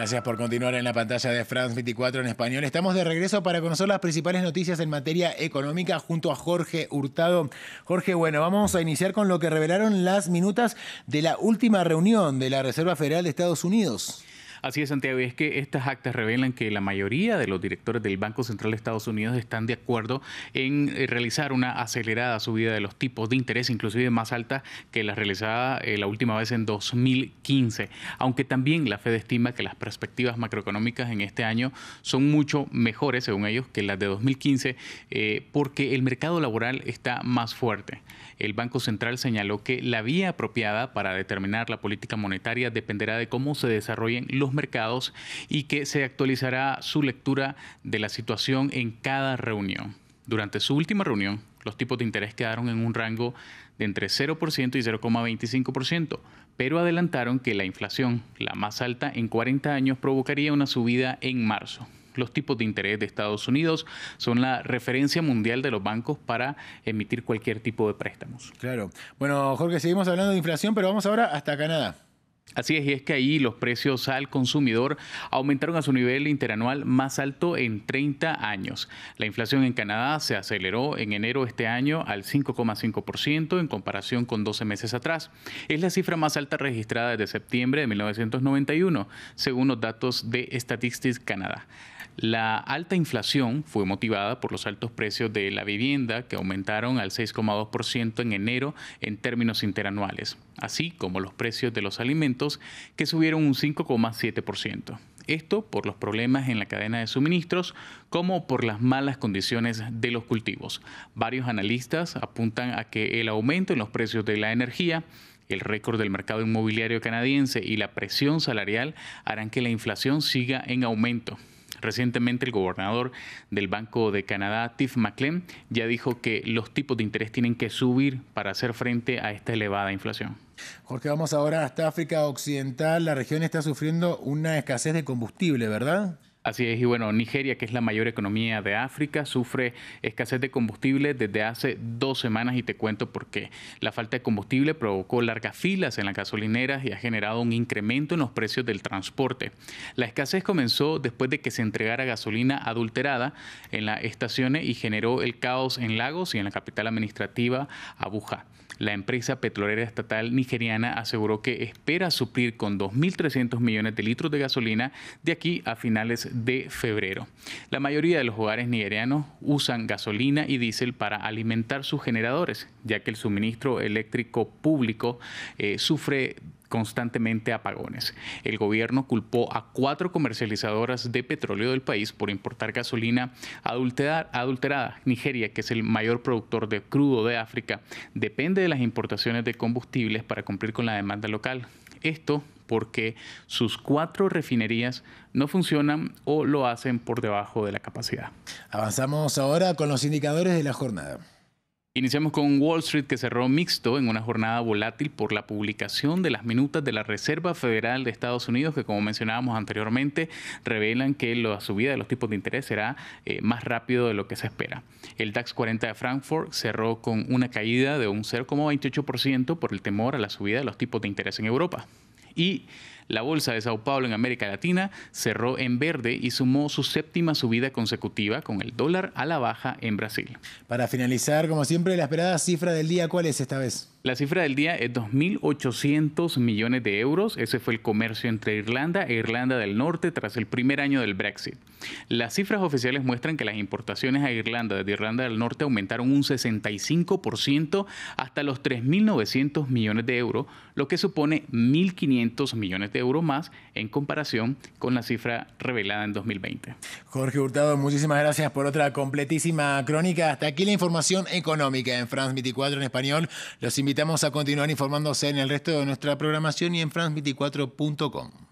Gracias por continuar en la pantalla de France 24 en español. Estamos de regreso para conocer las principales noticias en materia económica junto a Jorge Hurtado. Jorge, bueno, vamos a iniciar con lo que revelaron las minutas de la última reunión de la Reserva Federal de Estados Unidos. Así es, Santiago, y es que estas actas revelan que la mayoría de los directores del Banco Central de Estados Unidos están de acuerdo en eh, realizar una acelerada subida de los tipos de interés, inclusive más alta que la realizada eh, la última vez en 2015, aunque también la Fed estima que las perspectivas macroeconómicas en este año son mucho mejores, según ellos, que las de 2015, eh, porque el mercado laboral está más fuerte. El Banco Central señaló que la vía apropiada para determinar la política monetaria dependerá de cómo se desarrollen los mercados y que se actualizará su lectura de la situación en cada reunión. Durante su última reunión, los tipos de interés quedaron en un rango de entre 0% y 0,25%, pero adelantaron que la inflación, la más alta en 40 años, provocaría una subida en marzo. Los tipos de interés de Estados Unidos son la referencia mundial de los bancos para emitir cualquier tipo de préstamos. Claro. Bueno, Jorge, seguimos hablando de inflación, pero vamos ahora hasta Canadá. Así es, y es que ahí los precios al consumidor aumentaron a su nivel interanual más alto en 30 años. La inflación en Canadá se aceleró en enero de este año al 5,5% en comparación con 12 meses atrás. Es la cifra más alta registrada desde septiembre de 1991, según los datos de Statistics Canada. La alta inflación fue motivada por los altos precios de la vivienda que aumentaron al 6,2% en enero en términos interanuales, así como los precios de los alimentos que subieron un 5,7%. Esto por los problemas en la cadena de suministros como por las malas condiciones de los cultivos. Varios analistas apuntan a que el aumento en los precios de la energía el récord del mercado inmobiliario canadiense y la presión salarial harán que la inflación siga en aumento. Recientemente el gobernador del Banco de Canadá, Tiff McLean, ya dijo que los tipos de interés tienen que subir para hacer frente a esta elevada inflación. Jorge, vamos ahora hasta África Occidental. La región está sufriendo una escasez de combustible, ¿verdad? Así es, y bueno, Nigeria, que es la mayor economía de África, sufre escasez de combustible desde hace dos semanas y te cuento por qué. La falta de combustible provocó largas filas en las gasolineras y ha generado un incremento en los precios del transporte. La escasez comenzó después de que se entregara gasolina adulterada en las estaciones y generó el caos en Lagos y en la capital administrativa, Abuja. La empresa petrolera estatal nigeriana aseguró que espera suplir con 2.300 millones de litros de gasolina de aquí a finales de febrero. La mayoría de los hogares nigerianos usan gasolina y diésel para alimentar sus generadores, ya que el suministro eléctrico público eh, sufre constantemente apagones. El gobierno culpó a cuatro comercializadoras de petróleo del país por importar gasolina adulterada. Nigeria, que es el mayor productor de crudo de África, depende de las importaciones de combustibles para cumplir con la demanda local. Esto porque sus cuatro refinerías no funcionan o lo hacen por debajo de la capacidad. Avanzamos ahora con los indicadores de la jornada. Iniciamos con Wall Street que cerró mixto en una jornada volátil por la publicación de las minutas de la Reserva Federal de Estados Unidos que como mencionábamos anteriormente revelan que la subida de los tipos de interés será eh, más rápido de lo que se espera. El DAX 40 de Frankfurt cerró con una caída de un 0,28% por el temor a la subida de los tipos de interés en Europa. Y la bolsa de Sao Paulo en América Latina cerró en verde y sumó su séptima subida consecutiva con el dólar a la baja en Brasil. Para finalizar, como siempre, la esperada cifra del día, ¿cuál es esta vez? La cifra del día es 2.800 millones de euros. Ese fue el comercio entre Irlanda e Irlanda del Norte tras el primer año del Brexit. Las cifras oficiales muestran que las importaciones a Irlanda desde Irlanda del Norte aumentaron un 65% hasta los 3.900 millones de euros, lo que supone 1.500 millones de euro más en comparación con la cifra revelada en 2020. Jorge Hurtado, muchísimas gracias por otra completísima crónica. Hasta aquí la información económica en France 24 en español. Los invitamos a continuar informándose en el resto de nuestra programación y en france24.com.